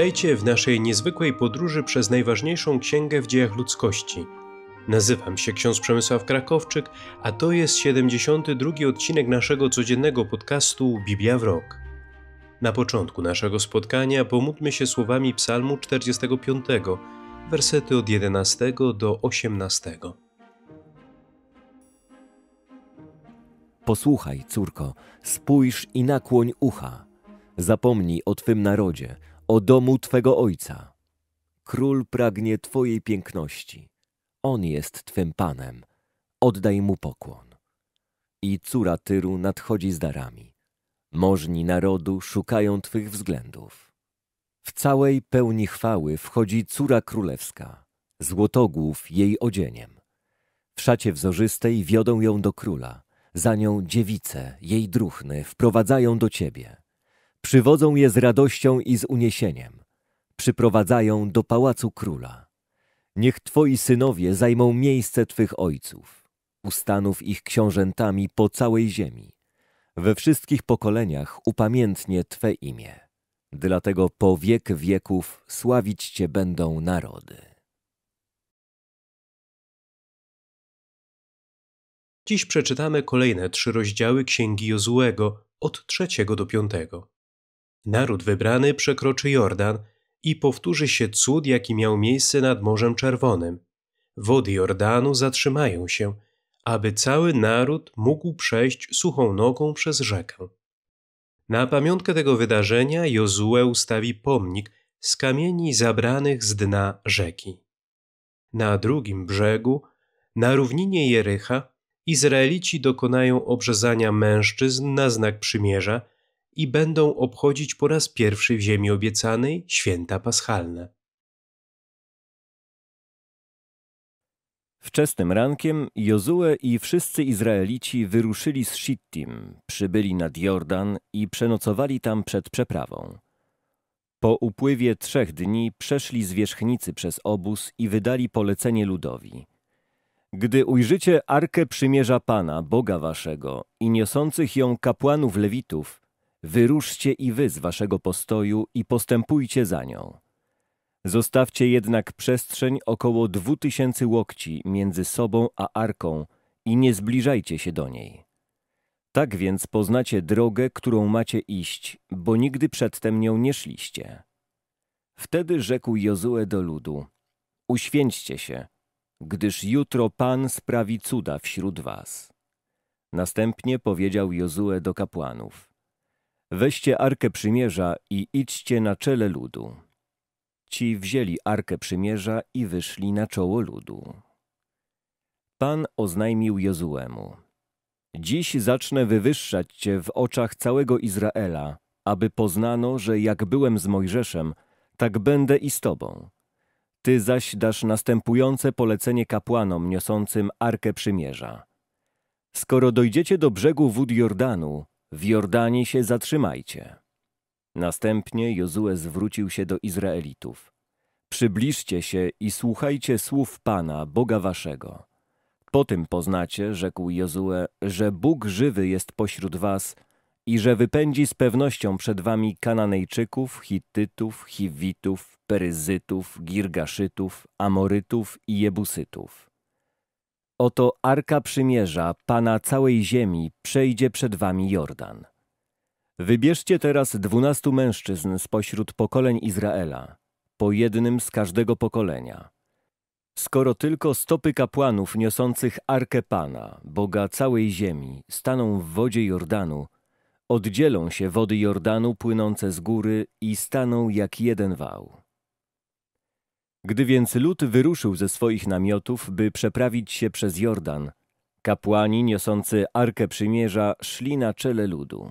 Witajcie w naszej niezwykłej podróży przez najważniejszą księgę w dziejach ludzkości. Nazywam się ksiądz Przemysław Krakowczyk, a to jest 72 odcinek naszego codziennego podcastu Biblia w rok. Na początku naszego spotkania pomódlmy się słowami Psalmu 45, wersety od 11 do 18. Posłuchaj, córko, spójrz i nakłoń ucha Zapomnij o Twym narodzie, o domu Twego Ojca. Król pragnie Twojej piękności. On jest Twym Panem. Oddaj Mu pokłon. I córa Tyru nadchodzi z darami. Możni narodu szukają Twych względów. W całej pełni chwały wchodzi córa królewska, złotogłów jej odzieniem. W szacie wzorzystej wiodą ją do króla, za nią dziewice, jej druchny, wprowadzają do Ciebie – Przywodzą je z radością i z uniesieniem. Przyprowadzają do pałacu króla. Niech twoi synowie zajmą miejsce twych ojców. Ustanów ich książętami po całej ziemi. We wszystkich pokoleniach upamiętnie twe imię. Dlatego po wiek wieków sławić cię będą narody. Dziś przeczytamy kolejne trzy rozdziały Księgi Jozułego od trzeciego do piątego. Naród wybrany przekroczy Jordan i powtórzy się cud, jaki miał miejsce nad Morzem Czerwonym. Wody Jordanu zatrzymają się, aby cały naród mógł przejść suchą nogą przez rzekę. Na pamiątkę tego wydarzenia Jozue ustawi pomnik z kamieni zabranych z dna rzeki. Na drugim brzegu, na równinie Jericha, Izraelici dokonają obrzezania mężczyzn na znak przymierza i będą obchodzić po raz pierwszy w Ziemi Obiecanej święta paschalne. Wczesnym rankiem Jozue i wszyscy Izraelici wyruszyli z Shittim, przybyli nad Jordan i przenocowali tam przed przeprawą. Po upływie trzech dni przeszli zwierzchnicy przez obóz i wydali polecenie ludowi. Gdy ujrzycie Arkę Przymierza Pana, Boga Waszego i niosących ją kapłanów Lewitów, wyruszcie i wy z waszego postoju i postępujcie za nią. Zostawcie jednak przestrzeń około dwu tysięcy łokci między sobą a arką i nie zbliżajcie się do niej. Tak więc poznacie drogę, którą macie iść, bo nigdy przedtem nią nie szliście. Wtedy rzekł Jozue do ludu, uświęćcie się, gdyż jutro Pan sprawi cuda wśród was. Następnie powiedział Jozue do kapłanów, Weźcie Arkę Przymierza i idźcie na czele ludu. Ci wzięli Arkę Przymierza i wyszli na czoło ludu. Pan oznajmił Jozuemu. Dziś zacznę wywyższać cię w oczach całego Izraela, aby poznano, że jak byłem z Mojżeszem, tak będę i z tobą. Ty zaś dasz następujące polecenie kapłanom niosącym Arkę Przymierza. Skoro dojdziecie do brzegu wód Jordanu, w Jordanii się zatrzymajcie. Następnie Jozue zwrócił się do Izraelitów. Przybliżcie się i słuchajcie słów Pana, Boga waszego. Po tym poznacie, rzekł Jozue, że Bóg żywy jest pośród was i że wypędzi z pewnością przed wami Kananejczyków, Hittytów, Chiwitów, Peryzytów, Girgaszytów, Amorytów i Jebusytów. Oto Arka Przymierza, Pana całej ziemi, przejdzie przed wami Jordan. Wybierzcie teraz dwunastu mężczyzn spośród pokoleń Izraela, po jednym z każdego pokolenia. Skoro tylko stopy kapłanów niosących Arkę Pana, Boga całej ziemi, staną w wodzie Jordanu, oddzielą się wody Jordanu płynące z góry i staną jak jeden wał. Gdy więc lud wyruszył ze swoich namiotów, by przeprawić się przez Jordan, kapłani niosący Arkę Przymierza szli na czele ludu.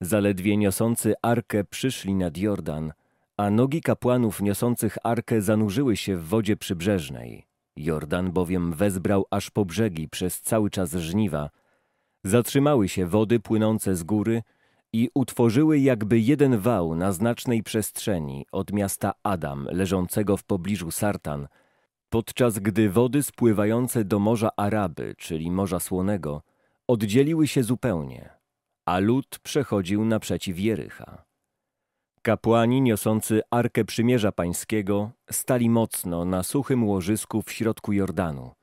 Zaledwie niosący Arkę przyszli nad Jordan, a nogi kapłanów niosących Arkę zanurzyły się w wodzie przybrzeżnej. Jordan bowiem wezbrał aż po brzegi przez cały czas żniwa. Zatrzymały się wody płynące z góry – i utworzyły jakby jeden wał na znacznej przestrzeni od miasta Adam, leżącego w pobliżu Sartan, podczas gdy wody spływające do Morza Araby, czyli Morza Słonego, oddzieliły się zupełnie, a lud przechodził naprzeciw Jericha. Kapłani niosący Arkę Przymierza Pańskiego stali mocno na suchym łożysku w środku Jordanu,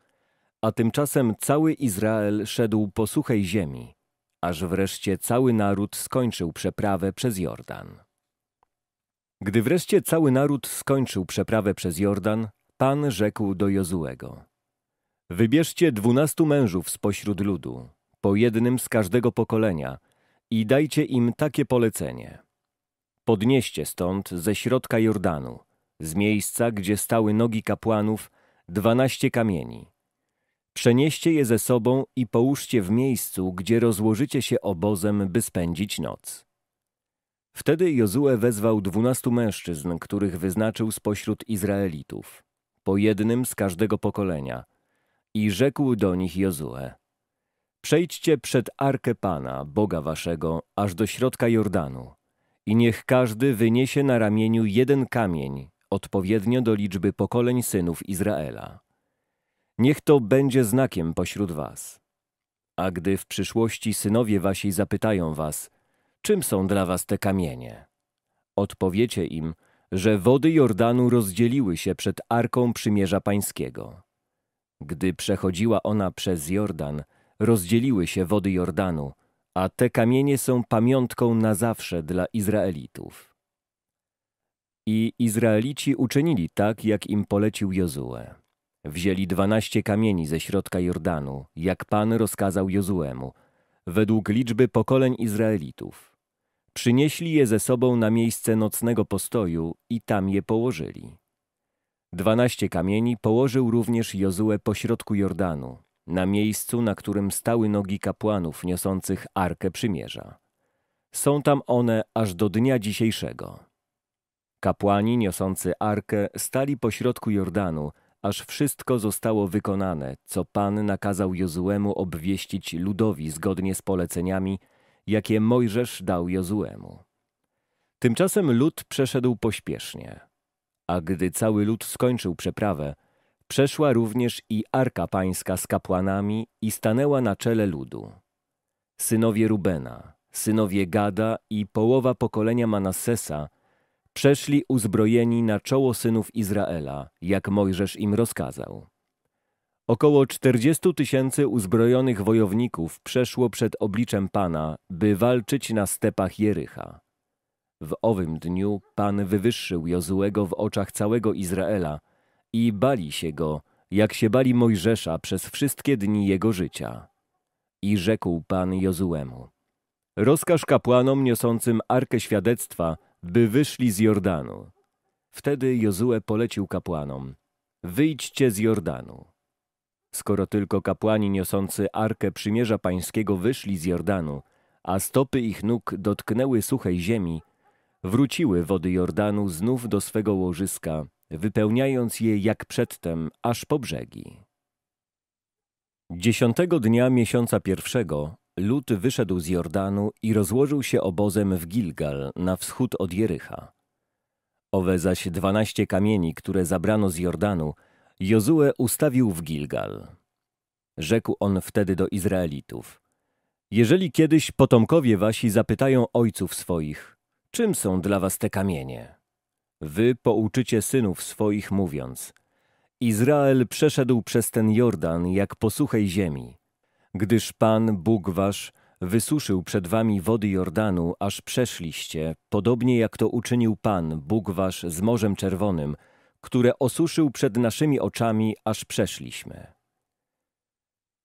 a tymczasem cały Izrael szedł po suchej ziemi, aż wreszcie cały naród skończył przeprawę przez Jordan. Gdy wreszcie cały naród skończył przeprawę przez Jordan, Pan rzekł do Jozuego: Wybierzcie dwunastu mężów spośród ludu, po jednym z każdego pokolenia, i dajcie im takie polecenie. Podnieście stąd ze środka Jordanu, z miejsca, gdzie stały nogi kapłanów, dwanaście kamieni, Przenieście je ze sobą i połóżcie w miejscu, gdzie rozłożycie się obozem, by spędzić noc. Wtedy Jozue wezwał dwunastu mężczyzn, których wyznaczył spośród Izraelitów, po jednym z każdego pokolenia, i rzekł do nich Jozue: Przejdźcie przed arkę Pana, Boga waszego, aż do środka Jordanu, i niech każdy wyniesie na ramieniu jeden kamień, odpowiednio do liczby pokoleń synów Izraela. Niech to będzie znakiem pośród was. A gdy w przyszłości synowie wasi zapytają was, czym są dla was te kamienie? Odpowiecie im, że wody Jordanu rozdzieliły się przed Arką Przymierza Pańskiego. Gdy przechodziła ona przez Jordan, rozdzieliły się wody Jordanu, a te kamienie są pamiątką na zawsze dla Izraelitów. I Izraelici uczynili tak, jak im polecił Jozue. Wzięli dwanaście kamieni ze środka Jordanu, jak Pan rozkazał Jozuemu, według liczby pokoleń Izraelitów. Przynieśli je ze sobą na miejsce nocnego postoju i tam je położyli. Dwanaście kamieni położył również Jozue pośrodku Jordanu, na miejscu, na którym stały nogi kapłanów niosących Arkę Przymierza. Są tam one aż do dnia dzisiejszego. Kapłani niosący Arkę stali pośrodku Jordanu – aż wszystko zostało wykonane, co Pan nakazał Jozuemu obwieścić ludowi zgodnie z poleceniami, jakie Mojżesz dał Jozuemu. Tymczasem lud przeszedł pośpiesznie, a gdy cały lud skończył przeprawę, przeszła również i Arka Pańska z kapłanami i stanęła na czele ludu. Synowie Rubena, synowie Gada i połowa pokolenia Manassesa – Przeszli uzbrojeni na czoło synów Izraela, jak Mojżesz im rozkazał. Około 40 tysięcy uzbrojonych wojowników przeszło przed obliczem Pana, by walczyć na stepach Jericha. W owym dniu Pan wywyższył Jozułego w oczach całego Izraela i bali się go, jak się bali Mojżesza przez wszystkie dni jego życia. I rzekł Pan Jozuemu, rozkaż kapłanom niosącym Arkę Świadectwa, by wyszli z Jordanu. Wtedy Jozue polecił kapłanom, wyjdźcie z Jordanu. Skoro tylko kapłani niosący Arkę Przymierza Pańskiego wyszli z Jordanu, a stopy ich nóg dotknęły suchej ziemi, wróciły wody Jordanu znów do swego łożyska, wypełniając je jak przedtem, aż po brzegi. Dziesiątego dnia miesiąca pierwszego Lud wyszedł z Jordanu i rozłożył się obozem w Gilgal, na wschód od Jericha. Owe zaś dwanaście kamieni, które zabrano z Jordanu, Jozue ustawił w Gilgal. Rzekł on wtedy do Izraelitów. Jeżeli kiedyś potomkowie wasi zapytają ojców swoich, czym są dla was te kamienie? Wy pouczycie synów swoich mówiąc, Izrael przeszedł przez ten Jordan jak po suchej ziemi gdyż Pan Bóg wasz wysuszył przed wami wody Jordanu, aż przeszliście, podobnie jak to uczynił Pan Bóg wasz z Morzem Czerwonym, które osuszył przed naszymi oczami, aż przeszliśmy.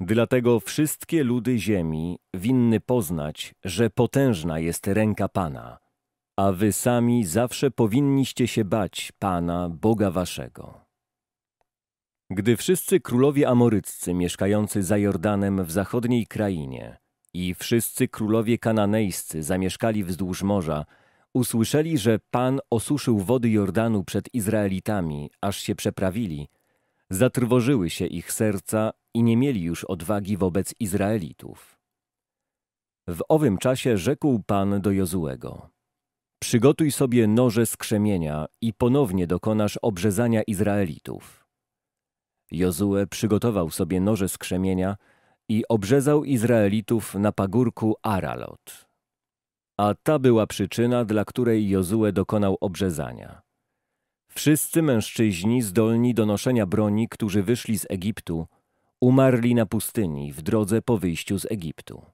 Dlatego wszystkie ludy ziemi winny poznać, że potężna jest ręka Pana, a wy sami zawsze powinniście się bać Pana, Boga waszego. Gdy wszyscy królowie amoryccy mieszkający za Jordanem w zachodniej krainie i wszyscy królowie kananejscy zamieszkali wzdłuż morza, usłyszeli, że Pan osuszył wody Jordanu przed Izraelitami, aż się przeprawili, zatrwożyły się ich serca i nie mieli już odwagi wobec Izraelitów. W owym czasie rzekł Pan do Jozuego – Przygotuj sobie noże skrzemienia i ponownie dokonasz obrzezania Izraelitów. Jozue przygotował sobie noże z krzemienia i obrzezał Izraelitów na pagórku Aralot. A ta była przyczyna, dla której Jozue dokonał obrzezania. Wszyscy mężczyźni zdolni do noszenia broni, którzy wyszli z Egiptu, umarli na pustyni w drodze po wyjściu z Egiptu.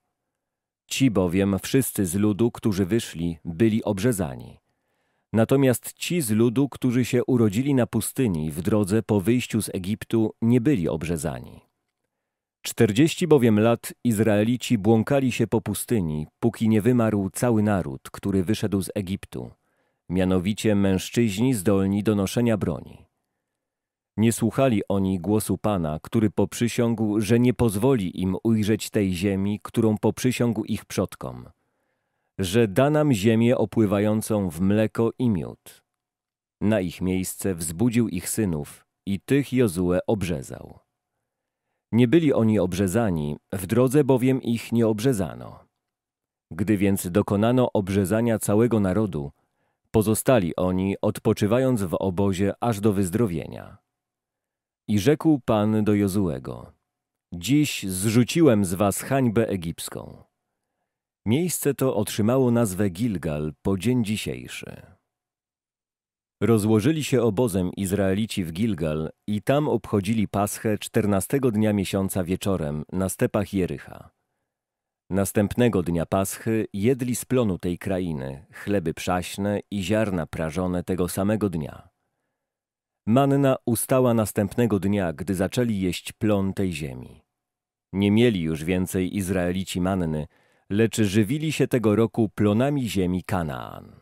Ci bowiem wszyscy z ludu, którzy wyszli, byli obrzezani. Natomiast ci z ludu, którzy się urodzili na pustyni w drodze po wyjściu z Egiptu, nie byli obrzezani. Czterdzieści bowiem lat Izraelici błąkali się po pustyni, póki nie wymarł cały naród, który wyszedł z Egiptu, mianowicie mężczyźni zdolni do noszenia broni. Nie słuchali oni głosu Pana, który poprzysiągł, że nie pozwoli im ujrzeć tej ziemi, którą poprzysiągł ich przodkom – że da nam ziemię opływającą w mleko i miód. Na ich miejsce wzbudził ich synów i tych Jozue obrzezał. Nie byli oni obrzezani, w drodze bowiem ich nie obrzezano. Gdy więc dokonano obrzezania całego narodu, pozostali oni, odpoczywając w obozie aż do wyzdrowienia. I rzekł Pan do Jozuego, Dziś zrzuciłem z was hańbę egipską. Miejsce to otrzymało nazwę Gilgal po dzień dzisiejszy. Rozłożyli się obozem Izraelici w Gilgal i tam obchodzili Paschę czternastego dnia miesiąca wieczorem na stepach Jericha. Następnego dnia Paschy jedli z plonu tej krainy chleby przaśne i ziarna prażone tego samego dnia. Manna ustała następnego dnia, gdy zaczęli jeść plon tej ziemi. Nie mieli już więcej Izraelici manny – lecz żywili się tego roku plonami ziemi Kanaan.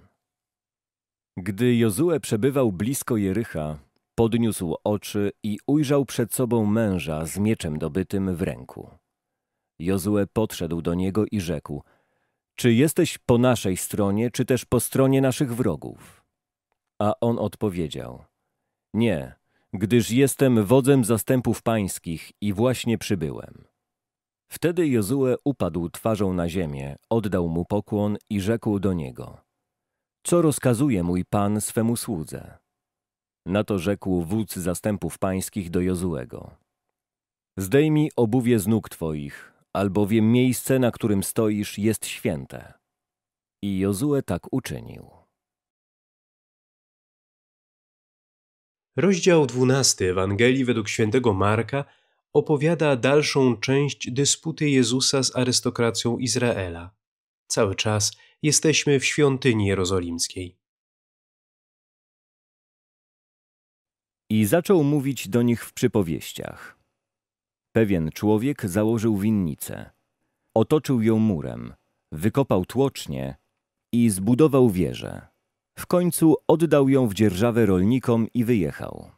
Gdy Jozue przebywał blisko Jericha, podniósł oczy i ujrzał przed sobą męża z mieczem dobytym w ręku. Jozue podszedł do niego i rzekł – czy jesteś po naszej stronie, czy też po stronie naszych wrogów? A on odpowiedział, nie, gdyż jestem wodzem zastępów pańskich i właśnie przybyłem. Wtedy Jozue upadł twarzą na ziemię, oddał mu pokłon i rzekł do niego: Co rozkazuje mój pan swemu słudze? Na to rzekł wódz zastępów pańskich do Jozuego: Zdejmij obuwie z nóg twoich, albowiem miejsce, na którym stoisz, jest święte. I Jozue tak uczynił. Rozdział 12 Ewangelii według świętego Marka – opowiada dalszą część dysputy Jezusa z arystokracją Izraela. Cały czas jesteśmy w świątyni jerozolimskiej. I zaczął mówić do nich w przypowieściach. Pewien człowiek założył winnicę, otoczył ją murem, wykopał tłocznie i zbudował wieżę. W końcu oddał ją w dzierżawę rolnikom i wyjechał.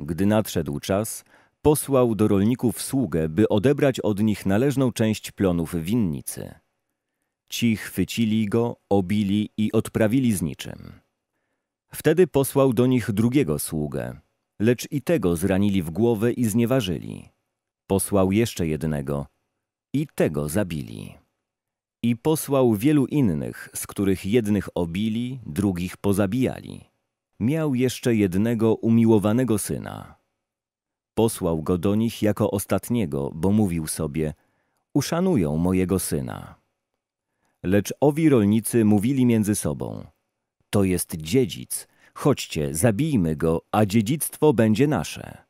Gdy nadszedł czas, posłał do rolników sługę, by odebrać od nich należną część plonów winnicy. Ci chwycili go, obili i odprawili z niczym. Wtedy posłał do nich drugiego sługę, lecz i tego zranili w głowę i znieważyli. Posłał jeszcze jednego i tego zabili. I posłał wielu innych, z których jednych obili, drugich pozabijali. Miał jeszcze jednego umiłowanego syna. Posłał go do nich jako ostatniego, bo mówił sobie, uszanują mojego syna. Lecz owi rolnicy mówili między sobą, to jest dziedzic, chodźcie, zabijmy go, a dziedzictwo będzie nasze.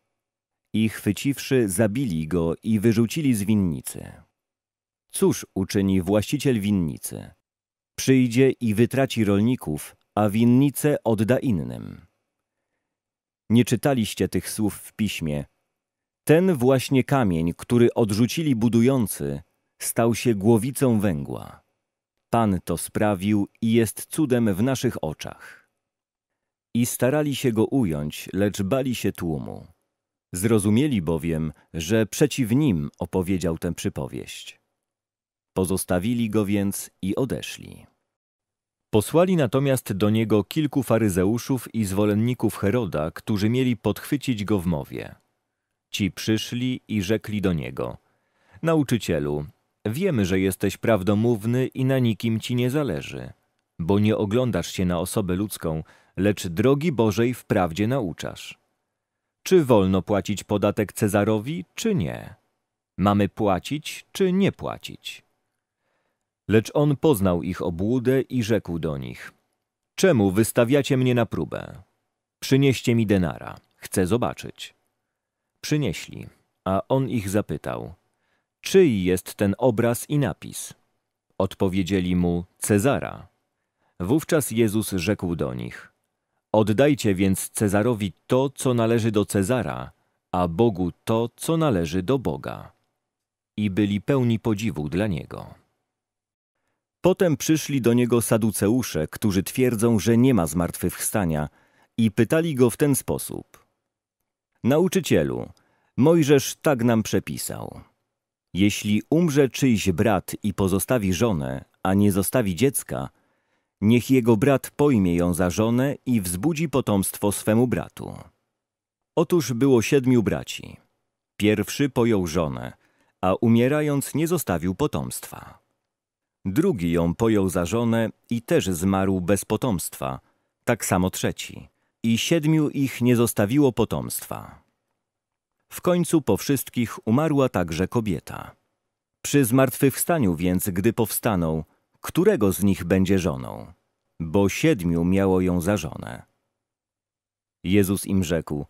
I chwyciwszy, zabili go i wyrzucili z winnicy. Cóż uczyni właściciel winnicy? Przyjdzie i wytraci rolników, a winnicę odda innym. Nie czytaliście tych słów w piśmie, ten właśnie kamień, który odrzucili budujący, stał się głowicą węgła. Pan to sprawił i jest cudem w naszych oczach. I starali się go ująć, lecz bali się tłumu. Zrozumieli bowiem, że przeciw nim opowiedział tę przypowieść. Pozostawili go więc i odeszli. Posłali natomiast do niego kilku faryzeuszów i zwolenników Heroda, którzy mieli podchwycić go w mowie. Ci przyszli i rzekli do niego: Nauczycielu, wiemy, że jesteś prawdomówny i na nikim ci nie zależy, bo nie oglądasz się na osobę ludzką, lecz drogi Bożej wprawdzie nauczasz. Czy wolno płacić podatek Cezarowi, czy nie? Mamy płacić, czy nie płacić? Lecz on poznał ich obłudę i rzekł do nich: Czemu wystawiacie mnie na próbę? Przynieście mi denara, chcę zobaczyć przynieśli, a on ich zapytał, czyj jest ten obraz i napis? Odpowiedzieli mu Cezara. Wówczas Jezus rzekł do nich, oddajcie więc Cezarowi to, co należy do Cezara, a Bogu to, co należy do Boga. I byli pełni podziwu dla Niego. Potem przyszli do Niego saduceusze, którzy twierdzą, że nie ma zmartwychwstania i pytali Go w ten sposób. Nauczycielu, Mojżesz tak nam przepisał. Jeśli umrze czyjś brat i pozostawi żonę, a nie zostawi dziecka, niech jego brat pojmie ją za żonę i wzbudzi potomstwo swemu bratu. Otóż było siedmiu braci. Pierwszy pojął żonę, a umierając nie zostawił potomstwa. Drugi ją pojął za żonę i też zmarł bez potomstwa, tak samo trzeci i siedmiu ich nie zostawiło potomstwa. W końcu po wszystkich umarła także kobieta. Przy zmartwychwstaniu więc, gdy powstaną, którego z nich będzie żoną? Bo siedmiu miało ją za żonę. Jezus im rzekł,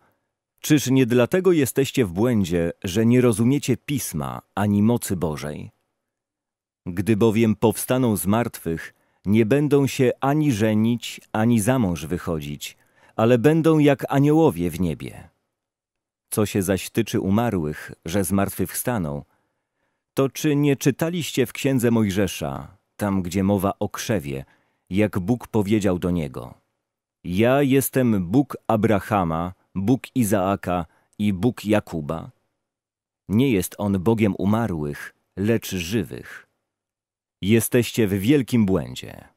czyż nie dlatego jesteście w błędzie, że nie rozumiecie Pisma ani mocy Bożej? Gdy bowiem powstaną z martwych, nie będą się ani żenić, ani za mąż wychodzić, ale będą jak aniołowie w niebie. Co się zaś tyczy umarłych, że zmartwychwstaną, to czy nie czytaliście w księdze Mojżesza, tam gdzie mowa o krzewie, jak Bóg powiedział do niego: Ja jestem Bóg Abrahama, Bóg Izaaka i Bóg Jakuba. Nie jest on Bogiem umarłych, lecz żywych. Jesteście w wielkim błędzie.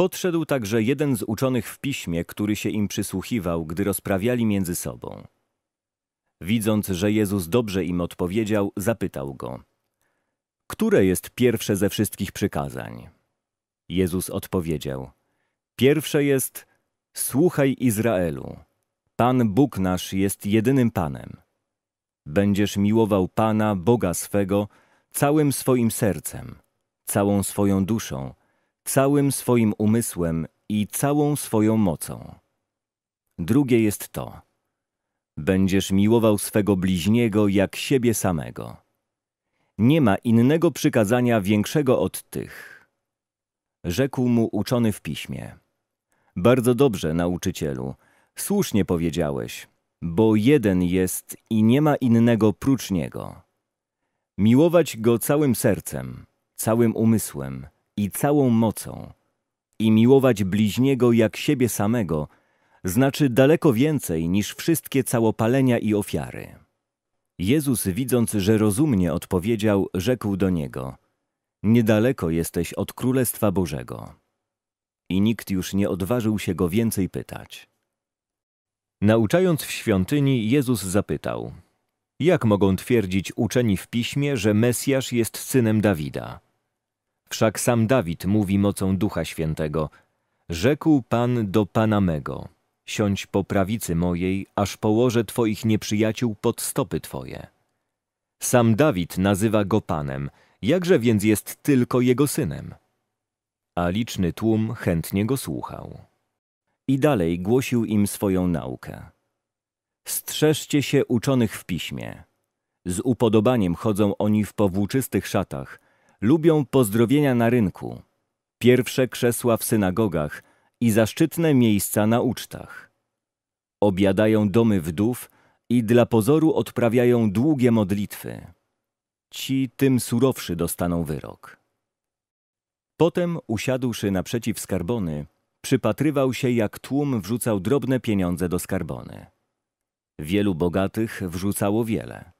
Podszedł także jeden z uczonych w piśmie, który się im przysłuchiwał, gdy rozprawiali między sobą. Widząc, że Jezus dobrze im odpowiedział, zapytał go: Które jest pierwsze ze wszystkich przykazań? Jezus odpowiedział: Pierwsze jest: Słuchaj Izraelu. Pan Bóg nasz jest jedynym Panem. Będziesz miłował Pana, Boga swego, całym swoim sercem, całą swoją duszą całym swoim umysłem i całą swoją mocą. Drugie jest to: będziesz miłował swego bliźniego jak siebie samego. Nie ma innego przykazania większego od tych. Rzekł mu uczony w piśmie: Bardzo dobrze, nauczycielu, słusznie powiedziałeś, bo jeden jest i nie ma innego prócz niego. Miłować go całym sercem, całym umysłem i całą mocą. I miłować bliźniego jak siebie samego znaczy daleko więcej niż wszystkie całopalenia i ofiary. Jezus, widząc, że rozumnie odpowiedział, rzekł do niego: Niedaleko jesteś od Królestwa Bożego. I nikt już nie odważył się go więcej pytać. Nauczając w świątyni, Jezus zapytał: Jak mogą twierdzić uczeni w piśmie, że Mesjasz jest synem Dawida? Wszak sam Dawid mówi mocą Ducha Świętego, rzekł Pan do Pana mego, siądź po prawicy mojej, aż położę Twoich nieprzyjaciół pod stopy Twoje. Sam Dawid nazywa go Panem, jakże więc jest tylko jego synem? A liczny tłum chętnie go słuchał. I dalej głosił im swoją naukę. Strzeżcie się uczonych w piśmie. Z upodobaniem chodzą oni w powłóczystych szatach – lubią pozdrowienia na rynku, pierwsze krzesła w synagogach i zaszczytne miejsca na ucztach. Obiadają domy wdów i dla pozoru odprawiają długie modlitwy. Ci tym surowszy dostaną wyrok. Potem, usiadłszy naprzeciw skarbony, przypatrywał się, jak tłum wrzucał drobne pieniądze do skarbony. Wielu bogatych wrzucało wiele.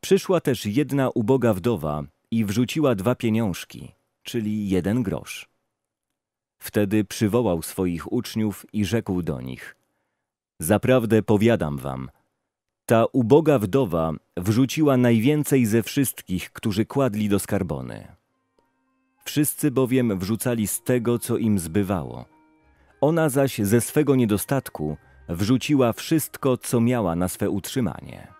Przyszła też jedna uboga wdowa, i wrzuciła dwa pieniążki, czyli jeden grosz. Wtedy przywołał swoich uczniów i rzekł do nich: Zaprawdę powiadam wam, ta uboga wdowa wrzuciła najwięcej ze wszystkich, którzy kładli do skarbony. Wszyscy bowiem wrzucali z tego, co im zbywało. Ona zaś ze swego niedostatku wrzuciła wszystko, co miała na swe utrzymanie.